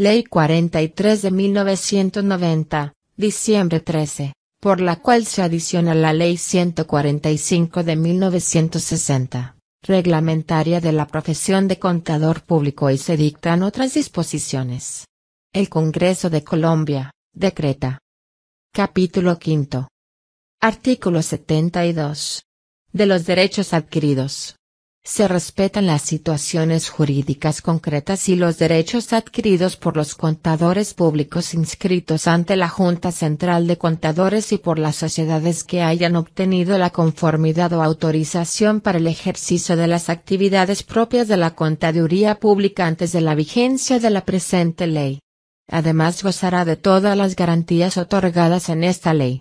Ley 43 de 1990, diciembre 13, por la cual se adiciona la Ley 145 de 1960, reglamentaria de la profesión de contador público y se dictan otras disposiciones. El Congreso de Colombia, decreta. Capítulo V. Artículo 72. De los derechos adquiridos se respetan las situaciones jurídicas concretas y los derechos adquiridos por los contadores públicos inscritos ante la Junta Central de Contadores y por las sociedades que hayan obtenido la conformidad o autorización para el ejercicio de las actividades propias de la contaduría pública antes de la vigencia de la presente ley. Además gozará de todas las garantías otorgadas en esta ley.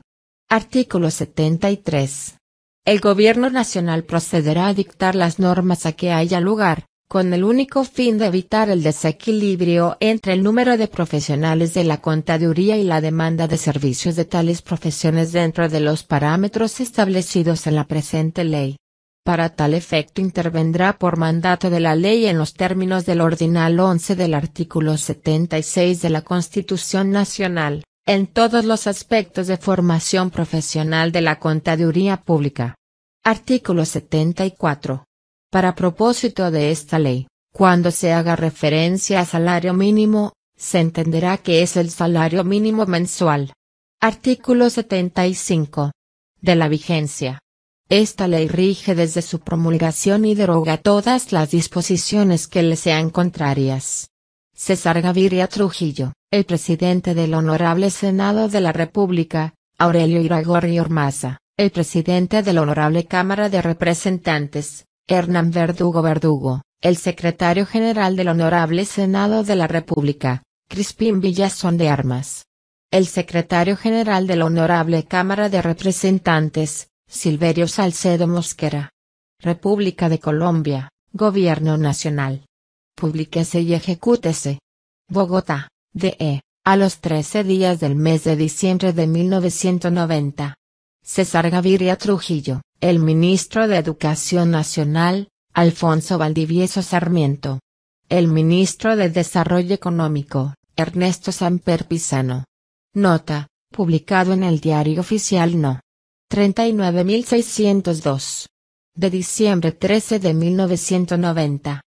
Artículo 73. El gobierno nacional procederá a dictar las normas a que haya lugar, con el único fin de evitar el desequilibrio entre el número de profesionales de la contaduría y la demanda de servicios de tales profesiones dentro de los parámetros establecidos en la presente ley. Para tal efecto intervendrá por mandato de la ley en los términos del ordinal 11 del artículo 76 de la Constitución Nacional en todos los aspectos de formación profesional de la contaduría pública. Artículo 74. Para propósito de esta ley, cuando se haga referencia a salario mínimo, se entenderá que es el salario mínimo mensual. Artículo 75. De la vigencia. Esta ley rige desde su promulgación y deroga todas las disposiciones que le sean contrarias. César Gaviria Trujillo. El presidente del Honorable Senado de la República, Aurelio Iragorri Ormaza, el presidente de la Honorable Cámara de Representantes, Hernán Verdugo Verdugo, el secretario general del Honorable Senado de la República, Crispín Villazón de Armas. El secretario general de la Honorable Cámara de Representantes, Silverio Salcedo Mosquera. República de Colombia, Gobierno Nacional. Publíquese y ejecútese. Bogotá de e, a los 13 días del mes de diciembre de 1990. César Gaviria Trujillo, el ministro de Educación Nacional, Alfonso Valdivieso Sarmiento. El ministro de Desarrollo Económico, Ernesto Samper Pisano. Nota, publicado en el diario oficial No. 39.602. De diciembre 13 de 1990.